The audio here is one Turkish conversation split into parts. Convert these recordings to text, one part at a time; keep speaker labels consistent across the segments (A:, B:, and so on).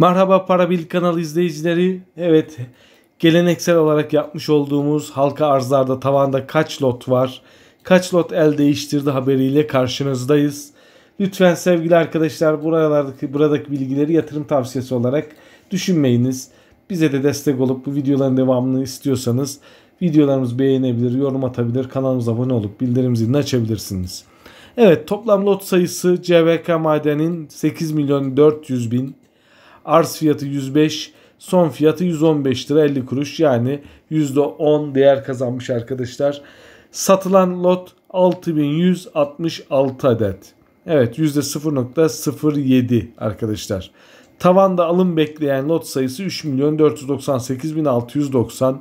A: Merhaba Parabil kanal izleyicileri. Evet geleneksel olarak yapmış olduğumuz halka arzlarda tavanda kaç lot var? Kaç lot el değiştirdi haberiyle karşınızdayız. Lütfen sevgili arkadaşlar buralardaki buradaki bilgileri yatırım tavsiyesi olarak düşünmeyiniz. Bize de destek olup bu videoların devamını istiyorsanız videolarımızı beğenebilir, yorum atabilir, kanalımıza abone olup bildirim zilini açabilirsiniz. Evet toplam lot sayısı CVK Maden'in 8 milyon 400 bin Arz fiyatı 105, son fiyatı 115 lira 50 kuruş yani %10 değer kazanmış arkadaşlar. Satılan lot 6166 adet. Evet %0.07 arkadaşlar. Tavanda alım bekleyen lot sayısı 3.498.690.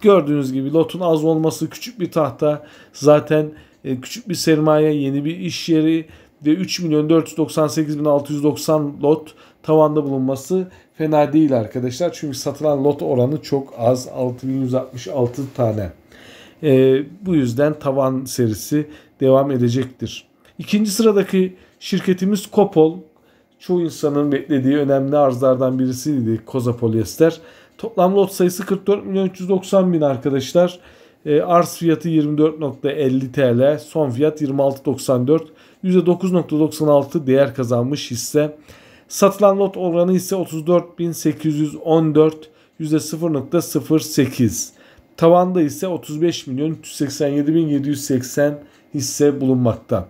A: Gördüğünüz gibi lotun az olması küçük bir tahta zaten e, küçük bir sermaye yeni bir iş yeri ve 3 milyon 498 bin 690 lot tavanda bulunması fena değil arkadaşlar. Çünkü satılan lot oranı çok az 6166 tane. E, bu yüzden tavan serisi devam edecektir. İkinci sıradaki şirketimiz Kopol. Çoğu insanın beklediği önemli arzlardan birisiydi Koza Polyester. Toplam lot sayısı 44 milyon 390 bin arkadaşlar. E, arz fiyatı 24.50 TL, son fiyat 26.94. %9.96 değer kazanmış hisse. Satılan lot oranı ise 34.814, %0.08. Tavanda ise 35 hisse bulunmakta.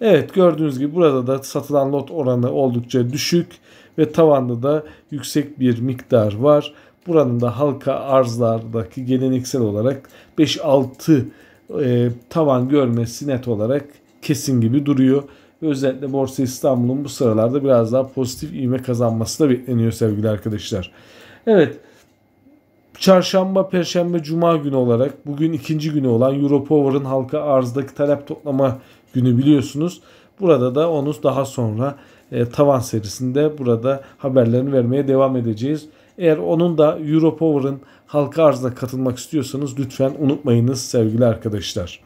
A: Evet gördüğünüz gibi burada da satılan lot oranı oldukça düşük ve tavanda da yüksek bir miktar var. Buranın da halka arzlardaki geleneksel olarak 5-6 e, tavan görmesi net olarak kesin gibi duruyor. Ve özellikle Borsa İstanbul'un bu sıralarda biraz daha pozitif ivme kazanması da bekleniyor sevgili arkadaşlar. Evet. Çarşamba, Perşembe, Cuma günü olarak bugün ikinci günü olan Europower'ın halka arzdaki talep toplama günü biliyorsunuz. Burada da onu daha sonra e, tavan serisinde burada haberlerini vermeye devam edeceğiz. Eğer onun da Europower'ın halka arzına katılmak istiyorsanız lütfen unutmayınız sevgili arkadaşlar.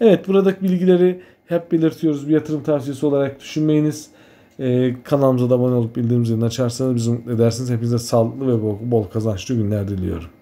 A: Evet buradaki bilgileri hep belirtiyoruz bir yatırım tavsiyesi olarak düşünmeyiniz. E, kanalımıza da abone olup bildirim zilini açarsanız bizim mutlu edersiniz. Hepinize sağlıklı ve bol, bol kazançlı günler diliyorum.